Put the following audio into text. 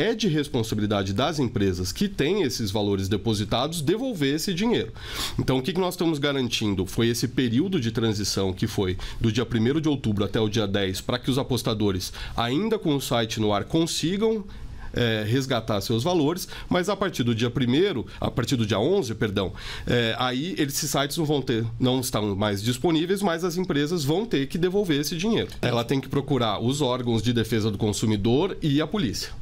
é de responsabilidade das empresas que têm esses valores depositados devolver esse dinheiro. Então, o que nós estamos garantindo foi esse período de transição que foi do dia 1 de outubro até o dia 10, para que os apostadores, ainda com o site no ar, consigam é, resgatar seus valores, mas a partir do dia 1 a partir do dia 11, perdão, é, aí esses sites não vão ter, não estão mais disponíveis, mas as empresas vão ter que devolver esse dinheiro. Ela tem que procurar os órgãos de defesa do consumidor e a polícia.